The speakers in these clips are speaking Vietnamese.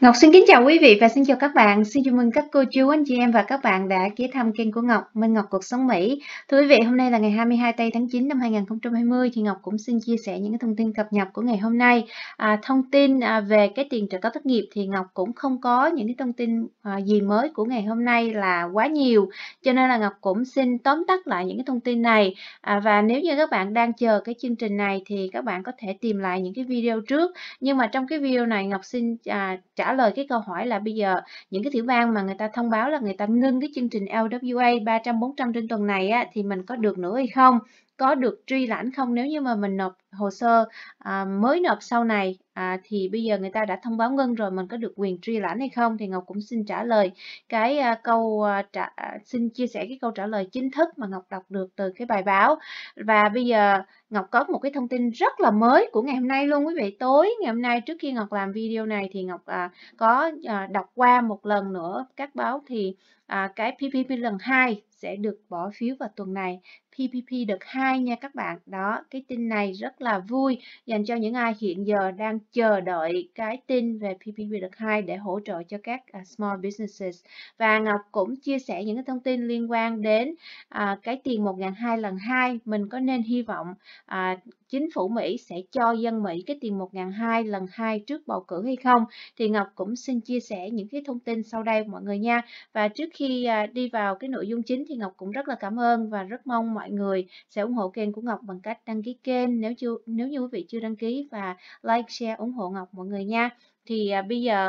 Ngọc xin kính chào quý vị và xin chào các bạn. Xin chào mừng các cô chú, anh chị em và các bạn đã ghé thăm kênh của Ngọc, Minh Ngọc Cuộc Sống Mỹ. Thưa quý vị, hôm nay là ngày 22 tây tháng 9 năm 2020 thì Ngọc cũng xin chia sẻ những thông tin cập nhật của ngày hôm nay. À, thông tin à, về cái tiền trợ cấp thất nghiệp thì Ngọc cũng không có những cái thông tin à, gì mới của ngày hôm nay là quá nhiều. Cho nên là Ngọc cũng xin tóm tắt lại những cái thông tin này. À, và nếu như các bạn đang chờ cái chương trình này thì các bạn có thể tìm lại những cái video trước. Nhưng mà trong cái video này Ngọc xin à, trả trả lời cái câu hỏi là bây giờ những cái tiểu bang mà người ta thông báo là người ta ngưng cái chương trình LWA 300 400 trên tuần này á, thì mình có được nữa hay không? Có được truy lãnh không nếu như mà mình nộp hồ sơ à, mới nộp sau này à, thì bây giờ người ta đã thông báo ngân rồi mình có được quyền truy lãnh hay không thì Ngọc cũng xin trả lời cái à, câu à, trả, à, xin chia sẻ cái câu trả lời chính thức mà Ngọc đọc được từ cái bài báo và bây giờ Ngọc có một cái thông tin rất là mới của ngày hôm nay luôn quý vị tối ngày hôm nay trước khi Ngọc làm video này thì Ngọc à, có à, đọc qua một lần nữa các báo thì à, cái PPP lần 2 sẽ được bỏ phiếu vào tuần này PPP được 2 nha các bạn đó cái tin này rất là là vui dành cho những ai hiện giờ đang chờ đợi cái tin về PPP đợt 2 để hỗ trợ cho các à, small businesses. Và Ngọc cũng chia sẻ những cái thông tin liên quan đến à, cái tiền 1.200 lần 2 mình có nên hy vọng à, chính phủ Mỹ sẽ cho dân Mỹ cái tiền 1.200 lần 2 trước bầu cử hay không thì Ngọc cũng xin chia sẻ những cái thông tin sau đây mọi người nha và trước khi à, đi vào cái nội dung chính thì Ngọc cũng rất là cảm ơn và rất mong mọi người sẽ ủng hộ kênh của Ngọc bằng cách đăng ký kênh nếu chưa nếu như quý vị chưa đăng ký và like share ủng hộ Ngọc mọi người nha thì à, bây giờ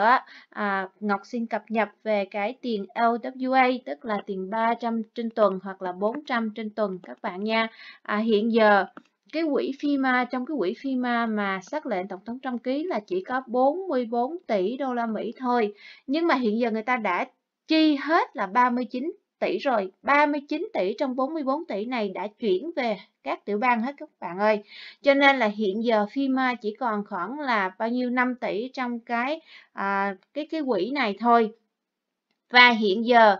à, Ngọc xin cập nhật về cái tiền LWA tức là tiền 300 trên tuần hoặc là 400 trên tuần các bạn nha à, hiện giờ cái quỹ FIMA trong cái quỹ FIMA mà xác lệnh tổng thống Trump ký là chỉ có 44 tỷ đô la Mỹ thôi nhưng mà hiện giờ người ta đã chi hết là 39 tỷ rồi 39 tỷ trong 44 tỷ này đã chuyển về các tiểu bang hết các bạn ơi cho nên là hiện giờ FIMA chỉ còn khoảng là bao nhiêu 5 tỷ trong cái à, cái cái quỹ này thôi và hiện giờ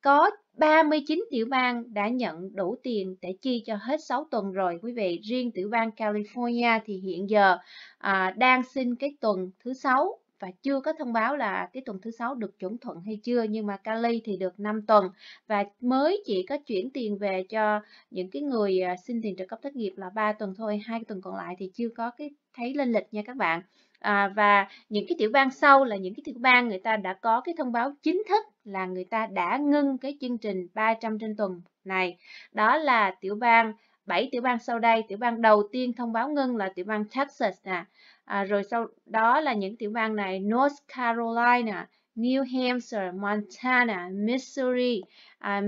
có 39 tiểu bang đã nhận đủ tiền để chi cho hết 6 tuần rồi quý vị. Riêng tiểu bang California thì hiện giờ à, đang xin cái tuần thứ 6 và chưa có thông báo là cái tuần thứ 6 được chuẩn thuận hay chưa nhưng mà Cali thì được 5 tuần và mới chỉ có chuyển tiền về cho những cái người à, xin tiền trợ cấp thất nghiệp là 3 tuần thôi, hai tuần còn lại thì chưa có cái thấy lên lịch nha các bạn à, và những cái tiểu bang sau là những cái tiểu bang người ta đã có cái thông báo chính thức là người ta đã ngưng cái chương trình 300 trên tuần này đó là tiểu bang 7 tiểu bang sau đây tiểu bang đầu tiên thông báo ngưng là tiểu bang Texas nè à, rồi sau đó là những tiểu bang này North Carolina New Hampshire Montana Missouri à,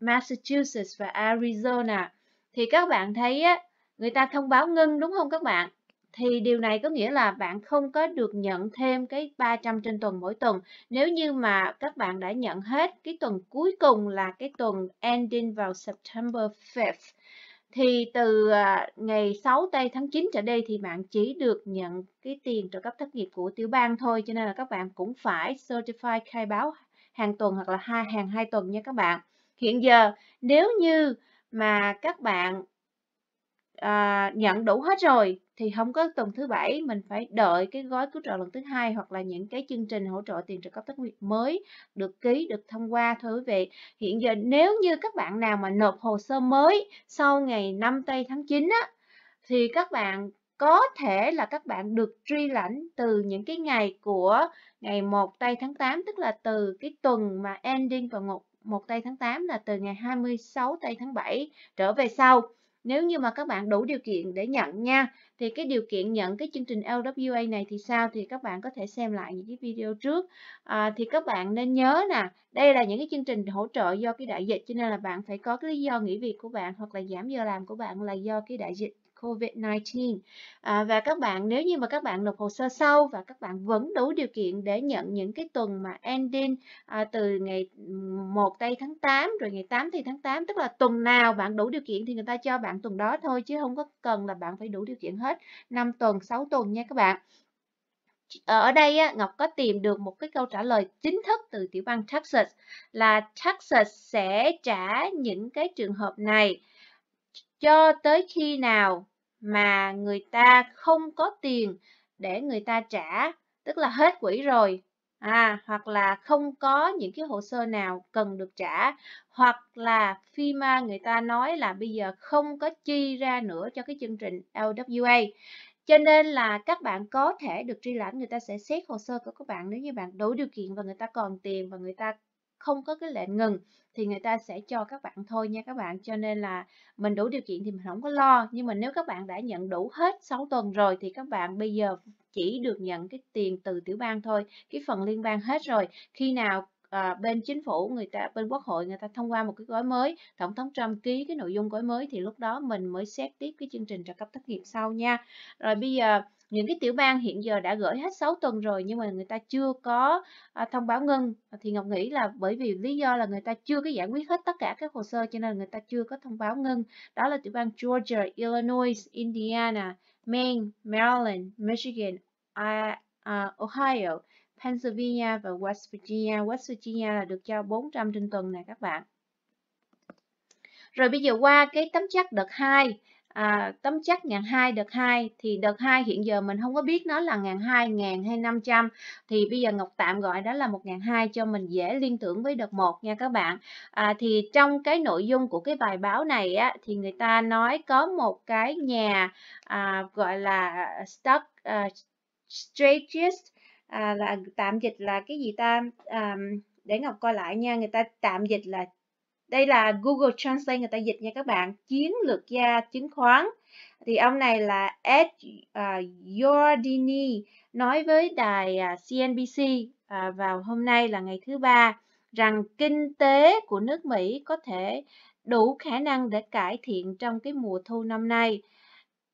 Massachusetts và Arizona thì các bạn thấy á, người ta thông báo ngưng đúng không các bạn thì điều này có nghĩa là bạn không có được nhận thêm cái 300 trên tuần mỗi tuần. Nếu như mà các bạn đã nhận hết cái tuần cuối cùng là cái tuần ending vào September 5th thì từ à, ngày 6 tây tháng 9 trở đi thì bạn chỉ được nhận cái tiền trợ cấp thất nghiệp của tiểu bang thôi cho nên là các bạn cũng phải certify khai báo hàng tuần hoặc là hai hàng hai tuần nha các bạn. Hiện giờ nếu như mà các bạn à, nhận đủ hết rồi thì không có tuần thứ bảy mình phải đợi cái gói cứu trợ lần thứ hai hoặc là những cái chương trình hỗ trợ tiền trợ cấp thất nghiệp mới được ký được thông qua thưa quý vị hiện giờ nếu như các bạn nào mà nộp hồ sơ mới sau ngày 5 tây tháng 9 á thì các bạn có thể là các bạn được truy lãnh từ những cái ngày của ngày 1 tây tháng 8 tức là từ cái tuần mà ending vào 1 1 tây tháng 8 là từ ngày 26 tây tháng 7 trở về sau nếu như mà các bạn đủ điều kiện để nhận nha thì cái điều kiện nhận cái chương trình LWA này thì sao thì các bạn có thể xem lại những cái video trước à, thì các bạn nên nhớ nè đây là những cái chương trình hỗ trợ do cái đại dịch cho nên là bạn phải có cái lý do nghỉ việc của bạn hoặc là giảm giờ làm của bạn là do cái đại dịch COVID-19. À, và các bạn nếu như mà các bạn nộp hồ sơ sau và các bạn vẫn đủ điều kiện để nhận những cái tuần mà ending à, từ ngày 1 tây tháng 8 rồi ngày 8 thì tháng 8 tức là tuần nào bạn đủ điều kiện thì người ta cho bạn tuần đó thôi chứ không có cần là bạn phải đủ điều kiện hết 5 tuần 6 tuần nha các bạn ờ, ở đây Ngọc có tìm được một cái câu trả lời chính thức từ tiểu bang Texas là Texas sẽ trả những cái trường hợp này cho tới khi nào mà người ta không có tiền để người ta trả, tức là hết quỹ rồi. À, hoặc là không có những cái hồ sơ nào cần được trả hoặc là FIMA người ta nói là bây giờ không có chi ra nữa cho cái chương trình LWA cho nên là các bạn có thể được tri lãnh người ta sẽ xét hồ sơ của các bạn nếu như bạn đủ điều kiện và người ta còn tiền và người ta không có cái lệnh ngừng thì người ta sẽ cho các bạn thôi nha các bạn cho nên là mình đủ điều kiện thì mình không có lo nhưng mà nếu các bạn đã nhận đủ hết 6 tuần rồi thì các bạn bây giờ chỉ được nhận cái tiền từ tiểu bang thôi cái phần liên bang hết rồi khi nào à, bên chính phủ người ta bên quốc hội người ta thông qua một cái gói mới tổng thống trump ký cái nội dung gói mới thì lúc đó mình mới xét tiếp cái chương trình trợ cấp thất nghiệp sau nha rồi bây giờ những cái tiểu bang hiện giờ đã gửi hết 6 tuần rồi nhưng mà người ta chưa có à, thông báo ngưng thì Ngọc nghĩ là bởi vì lý do là người ta chưa có giải quyết hết tất cả các hồ sơ cho nên người ta chưa có thông báo ngưng đó là tiểu bang Georgia, Illinois, Indiana, Maine, Maryland, Michigan, à, Ohio Pennsylvania và West Virginia. West Virginia là được cho 400 trên tuần nè các bạn. Rồi bây giờ qua cái tấm chắc đợt 2, à, tấm chắc ngàn 2 đợt 2 thì đợt 2 hiện giờ mình không có biết nó là ngàn 2, ngàn hay 500 thì bây giờ Ngọc tạm gọi đó là 1.200 cho mình dễ liên tưởng với đợt 1 nha các bạn. À, thì trong cái nội dung của cái bài báo này á, thì người ta nói có một cái nhà à, gọi là stock uh, à, strategist à, là tạm dịch là cái gì ta à, để ngọc coi lại nha người ta tạm dịch là đây là Google Translate người ta dịch nha các bạn chiến lược gia chứng khoán thì ông này là Ed uh, Giordini nói với đài uh, à, CNBC uh, à, vào hôm nay là ngày thứ ba rằng kinh tế của nước Mỹ có thể đủ khả năng để cải thiện trong cái mùa thu năm nay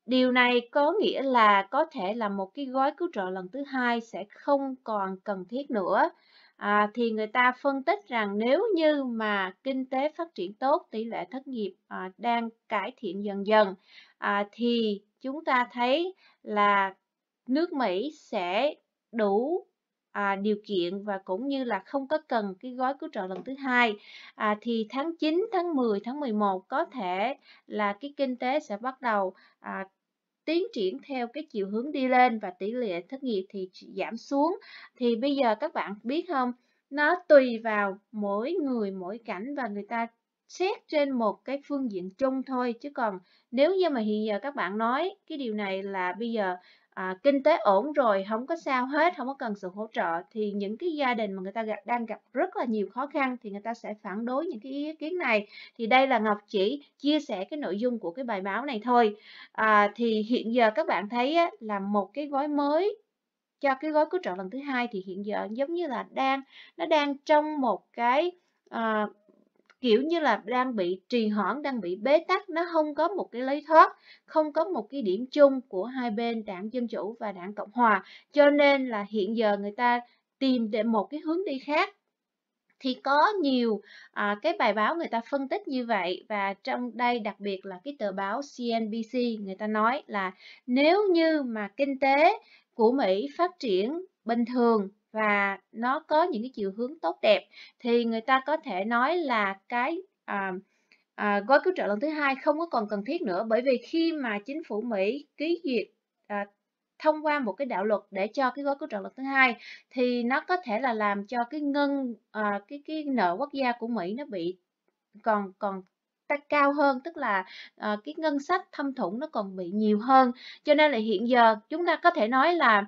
Điều này có nghĩa là có thể là một cái gói cứu trợ lần thứ hai sẽ không còn cần thiết nữa. À, thì người ta phân tích rằng nếu như mà kinh tế phát triển tốt, tỷ lệ thất nghiệp à, đang cải thiện dần dần, à, thì chúng ta thấy là nước Mỹ sẽ đủ à, điều kiện và cũng như là không có cần cái gói cứu trợ lần thứ hai à, thì tháng 9, tháng 10, tháng 11 có thể là cái kinh tế sẽ bắt đầu à, tiến triển theo cái chiều hướng đi lên và tỷ lệ thất nghiệp thì giảm xuống thì bây giờ các bạn biết không nó tùy vào mỗi người mỗi cảnh và người ta xét trên một cái phương diện chung thôi chứ còn nếu như mà hiện giờ các bạn nói cái điều này là bây giờ à, kinh tế ổn rồi không có sao hết không có cần sự hỗ trợ thì những cái gia đình mà người ta gặp, đang gặp rất là nhiều khó khăn thì người ta sẽ phản đối những cái ý kiến này thì đây là Ngọc chỉ chia sẻ cái nội dung của cái bài báo này thôi à, thì hiện giờ các bạn thấy á, là một cái gói mới cho cái gói cứu trợ lần thứ hai thì hiện giờ giống như là đang nó đang trong một cái à, kiểu như là đang bị trì hoãn đang bị bế tắc nó không có một cái lấy thoát không có một cái điểm chung của hai bên đảng dân chủ và đảng cộng hòa cho nên là hiện giờ người ta tìm để một cái hướng đi khác thì có nhiều à, cái bài báo người ta phân tích như vậy và trong đây đặc biệt là cái tờ báo CNBC người ta nói là nếu như mà kinh tế của Mỹ phát triển bình thường và nó có những cái chiều hướng tốt đẹp thì người ta có thể nói là cái à, à, gói cứu trợ lần thứ hai không có còn cần thiết nữa bởi vì khi mà chính phủ Mỹ ký duyệt à, thông qua một cái đạo luật để cho cái gói cứu trợ lần thứ hai thì nó có thể là làm cho cái ngân à, cái cái nợ quốc gia của Mỹ nó bị còn còn cao hơn tức là à, cái ngân sách thâm thủng nó còn bị nhiều hơn cho nên là hiện giờ chúng ta có thể nói là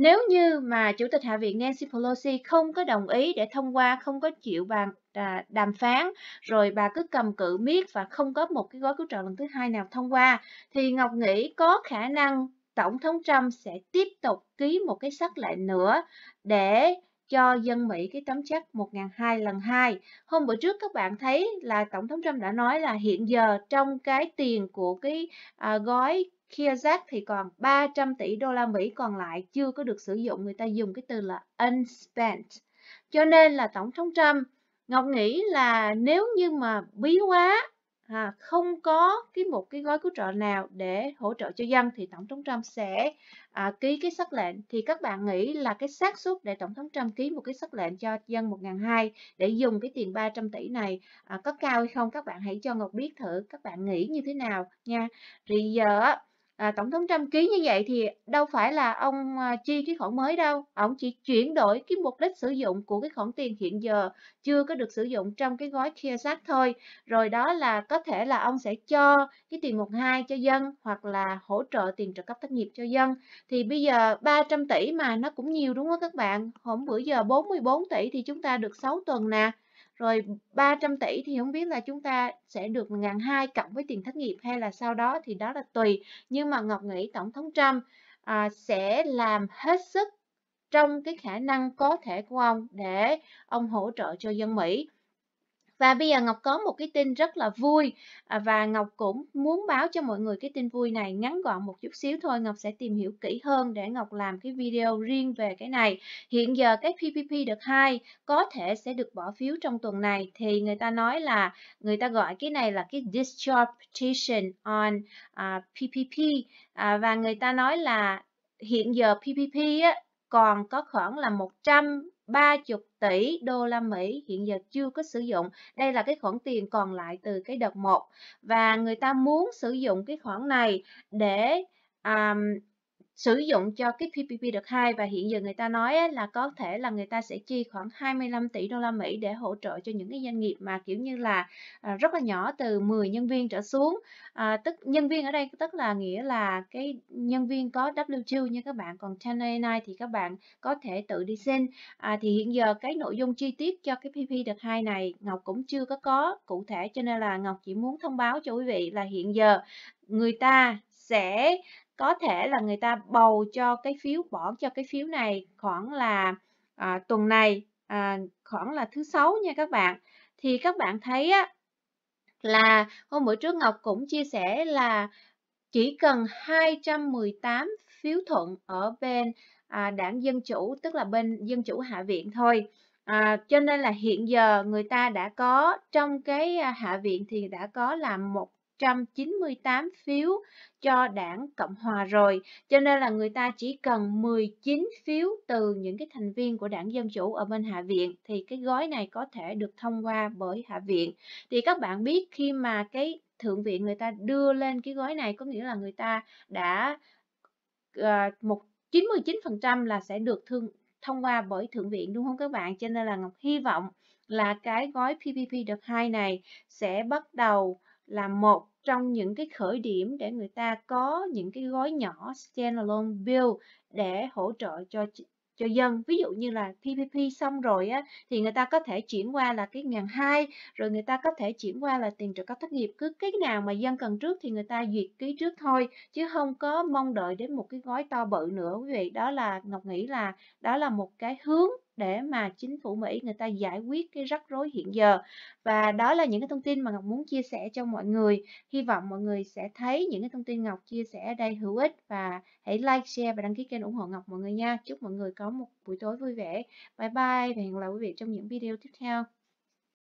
nếu như mà Chủ tịch Hạ viện Nancy Pelosi không có đồng ý để thông qua, không có chịu bàn à, đàm phán, rồi bà cứ cầm cự miết và không có một cái gói cứu trợ lần thứ hai nào thông qua, thì Ngọc nghĩ có khả năng Tổng thống Trump sẽ tiếp tục ký một cái sắc lệnh nữa để cho dân Mỹ cái tấm chắc 1002 lần 2. Hôm bữa trước các bạn thấy là Tổng thống Trump đã nói là hiện giờ trong cái tiền của cái à, gói rác thì còn 300 tỷ đô la Mỹ còn lại chưa có được sử dụng, người ta dùng cái từ là unspent. Cho nên là Tổng thống Trump, Ngọc nghĩ là nếu như mà bí quá, à, không có cái một cái gói cứu trợ nào để hỗ trợ cho dân thì Tổng thống Trump sẽ à, ký cái sắc lệnh. Thì các bạn nghĩ là cái xác suất để Tổng thống Trump ký một cái sắc lệnh cho dân 1.200 để dùng cái tiền 300 tỷ này à, có cao hay không? Các bạn hãy cho Ngọc biết thử các bạn nghĩ như thế nào nha. Thì giờ à, tổng thống Trump ký như vậy thì đâu phải là ông à, chi cái khoản mới đâu ông chỉ chuyển đổi cái mục đích sử dụng của cái khoản tiền hiện giờ chưa có được sử dụng trong cái gói kia sát thôi rồi đó là có thể là ông sẽ cho cái tiền mục 2 cho dân hoặc là hỗ trợ tiền trợ cấp thất nghiệp cho dân thì bây giờ 300 tỷ mà nó cũng nhiều đúng không các bạn hôm bữa giờ 44 tỷ thì chúng ta được 6 tuần nè rồi 300 tỷ thì không biết là chúng ta sẽ được 1.200 cộng với tiền thất nghiệp hay là sau đó thì đó là tùy. Nhưng mà Ngọc nghĩ Tổng thống Trump à, sẽ làm hết sức trong cái khả năng có thể của ông để ông hỗ trợ cho dân Mỹ. Và bây giờ Ngọc có một cái tin rất là vui à, và Ngọc cũng muốn báo cho mọi người cái tin vui này ngắn gọn một chút xíu thôi. Ngọc sẽ tìm hiểu kỹ hơn để Ngọc làm cái video riêng về cái này. Hiện giờ cái PPP đợt 2 có thể sẽ được bỏ phiếu trong tuần này thì người ta nói là người ta gọi cái này là cái discharge petition on uh, à, PPP uh, à, và người ta nói là hiện giờ PPP á, còn có khoảng là 100 30 tỷ đô la Mỹ hiện giờ chưa có sử dụng. Đây là cái khoản tiền còn lại từ cái đợt 1 và người ta muốn sử dụng cái khoản này để um, sử dụng cho cái PPP đợt 2 và hiện giờ người ta nói là có thể là người ta sẽ chi khoảng 25 tỷ đô la Mỹ để hỗ trợ cho những cái doanh nghiệp mà kiểu như là à, rất là nhỏ từ 10 nhân viên trở xuống à, tức nhân viên ở đây tức là nghĩa là cái nhân viên có W2 như các bạn còn 1099 thì các bạn có thể tự đi xin à, thì hiện giờ cái nội dung chi tiết cho cái PPP đợt 2 này Ngọc cũng chưa có có cụ thể cho nên là Ngọc chỉ muốn thông báo cho quý vị là hiện giờ người ta sẽ có thể là người ta bầu cho cái phiếu bỏ cho cái phiếu này khoảng là à, tuần này à, khoảng là thứ sáu nha các bạn thì các bạn thấy á, là hôm bữa trước Ngọc cũng chia sẻ là chỉ cần 218 phiếu thuận ở bên à, đảng Dân Chủ, tức là bên Dân Chủ Hạ Viện thôi. À, cho nên là hiện giờ người ta đã có, trong cái à, Hạ Viện thì đã có là một 198 phiếu cho đảng Cộng Hòa rồi, cho nên là người ta chỉ cần 19 phiếu từ những cái thành viên của đảng Dân Chủ ở bên Hạ viện thì cái gói này có thể được thông qua bởi Hạ viện. Thì các bạn biết khi mà cái Thượng viện người ta đưa lên cái gói này có nghĩa là người ta đã uh, ờ, 99% là sẽ được thương, thông qua bởi Thượng viện đúng không các bạn? Cho nên là Ngọc hy vọng là cái gói PPP đợt 2 này sẽ bắt đầu là một trong những cái khởi điểm để người ta có những cái gói nhỏ standalone bill để hỗ trợ cho cho dân ví dụ như là PPP xong rồi á thì người ta có thể chuyển qua là cái ngàn hai rồi người ta có thể chuyển qua là tiền trợ cấp thất nghiệp cứ cái nào mà dân cần trước thì người ta duyệt ký trước thôi chứ không có mong đợi đến một cái gói to bự nữa quý vị đó là ngọc nghĩ là đó là một cái hướng để mà chính phủ Mỹ người ta giải quyết cái rắc rối hiện giờ. Và đó là những cái thông tin mà Ngọc muốn chia sẻ cho mọi người. Hy vọng mọi người sẽ thấy những cái thông tin Ngọc chia sẻ ở đây hữu ích và hãy like, share và đăng ký kênh ủng hộ Ngọc mọi người nha. Chúc mọi người có một buổi tối vui vẻ. Bye bye và hẹn gặp lại quý vị trong những video tiếp theo.